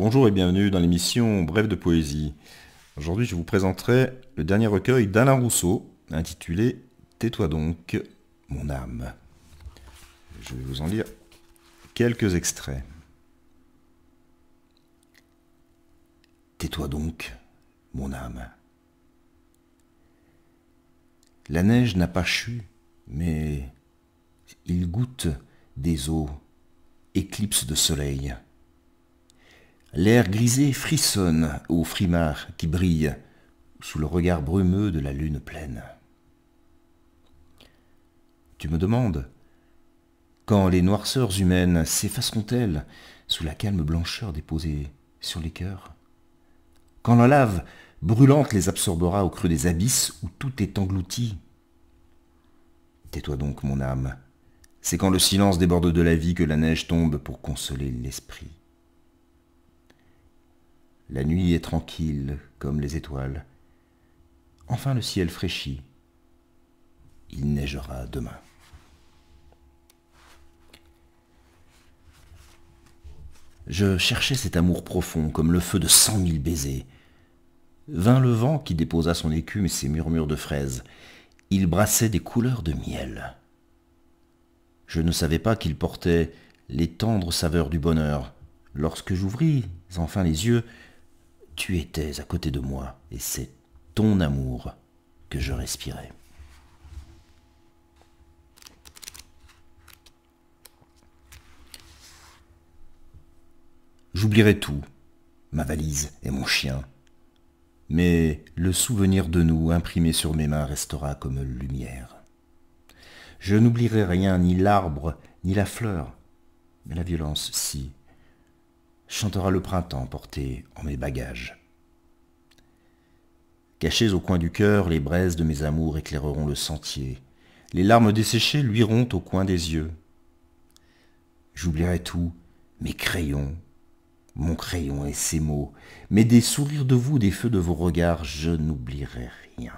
Bonjour et bienvenue dans l'émission Brève de poésie. Aujourd'hui, je vous présenterai le dernier recueil d'Alain Rousseau, intitulé Tais-toi donc, mon âme. Je vais vous en lire quelques extraits. Tais-toi donc, mon âme. La neige n'a pas chu, mais il goûte des eaux, éclipse de soleil. L'air grisé frissonne aux frimards qui brillent sous le regard brumeux de la lune pleine. Tu me demandes, quand les noirceurs humaines s'effaceront-elles sous la calme blancheur déposée sur les cœurs Quand la lave brûlante les absorbera au creux des abysses où tout est englouti Tais-toi donc, mon âme. C'est quand le silence déborde de la vie que la neige tombe pour consoler l'esprit. La nuit est tranquille comme les étoiles. Enfin le ciel fraîchit. Il neigera demain. Je cherchais cet amour profond comme le feu de cent mille baisers. Vint le vent qui déposa son écume et ses murmures de fraises. Il brassait des couleurs de miel. Je ne savais pas qu'il portait les tendres saveurs du bonheur. Lorsque j'ouvris enfin les yeux, tu étais à côté de moi, et c'est ton amour que je respirais. J'oublierai tout, ma valise et mon chien, mais le souvenir de nous imprimé sur mes mains restera comme lumière. Je n'oublierai rien, ni l'arbre, ni la fleur, mais la violence, si, chantera le printemps porté en mes bagages. Cachés au coin du cœur, les braises de mes amours éclaireront le sentier. Les larmes desséchées luiront au coin des yeux. J'oublierai tout, mes crayons, mon crayon et ses mots, mais des sourires de vous, des feux de vos regards, je n'oublierai rien.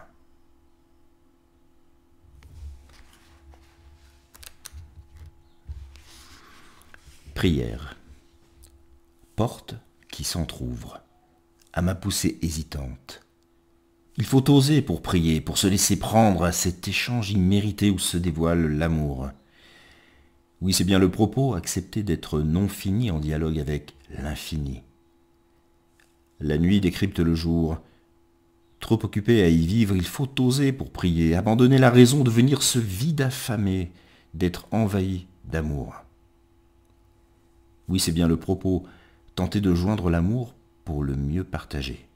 Prière qui s'entr'ouvre, à ma poussée hésitante. Il faut oser pour prier, pour se laisser prendre à cet échange immérité où se dévoile l'amour. Oui, c'est bien le propos, accepter d'être non fini en dialogue avec l'infini. La nuit décrypte le jour. Trop occupé à y vivre, il faut oser pour prier, abandonner la raison, venir ce vide affamé, d'être envahi d'amour. Oui, c'est bien le propos, tenter de joindre l'amour pour le mieux partager.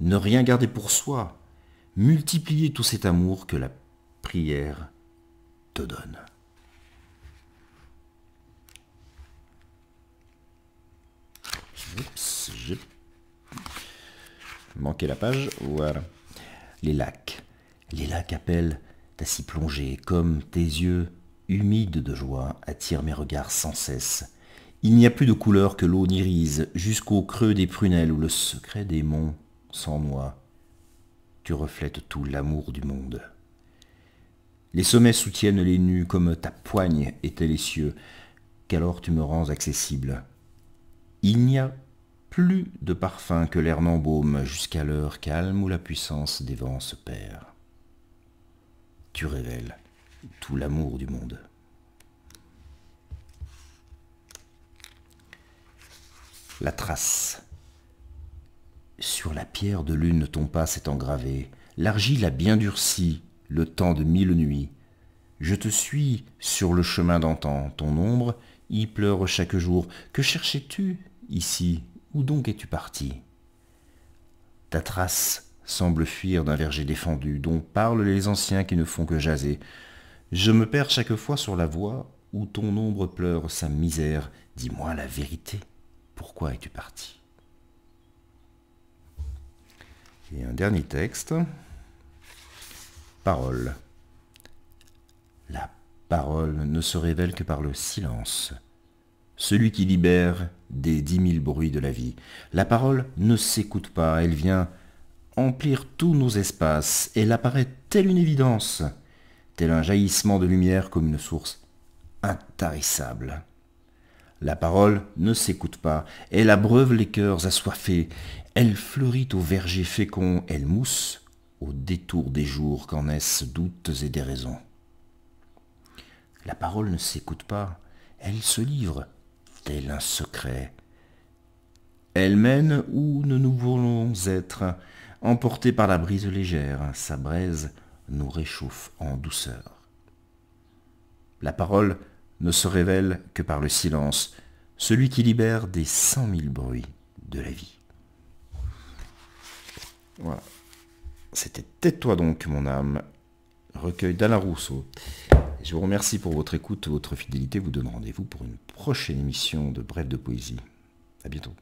Ne rien garder pour soi, multiplier tout cet amour que la prière te donne. Oups, la page. Voilà. Les lacs. Les lacs appellent à si plonger, comme tes yeux, humides de joie, attirent mes regards sans cesse. Il n'y a plus de couleur que l'eau n'irise, jusqu'au creux des prunelles où le secret des monts sans moi, Tu reflètes tout l'amour du monde. Les sommets soutiennent les nues comme ta poigne était les cieux, qu'alors tu me rends accessible. Il n'y a plus de parfum que l'air n'embaume jusqu'à l'heure calme où la puissance des vents se perd. Tu révèles tout l'amour du monde. La trace. Sur la pierre de lune ton pas s'est engravé, l'argile a bien durci le temps de mille nuits. Je te suis sur le chemin d'antan, ton ombre y pleure chaque jour. Que cherchais-tu ici Où donc es-tu parti Ta trace semble fuir d'un verger défendu dont parlent les anciens qui ne font que jaser. Je me perds chaque fois sur la voie où ton ombre pleure sa misère. Dis-moi la vérité. Pourquoi es-tu parti Et un dernier texte. Parole. La parole ne se révèle que par le silence. Celui qui libère des dix mille bruits de la vie. La parole ne s'écoute pas, elle vient emplir tous nos espaces, elle apparaît telle une évidence, tel un jaillissement de lumière comme une source intarissable. La parole ne s'écoute pas, elle abreuve les cœurs assoiffés, elle fleurit aux vergers féconds, elle mousse au détour des jours qu'en naissent doutes et déraisons. La parole ne s'écoute pas, elle se livre, tel un secret. Elle mène où nous nous voulons être, emportée par la brise légère, sa braise nous réchauffe en douceur. La parole ne se révèle que par le silence, celui qui libère des cent mille bruits de la vie. Voilà. C'était Tais-toi donc, mon âme, recueil d'Alain Rousseau. Je vous remercie pour votre écoute, votre fidélité. Vous donne rendez-vous pour une prochaine émission de Brève de poésie. A bientôt.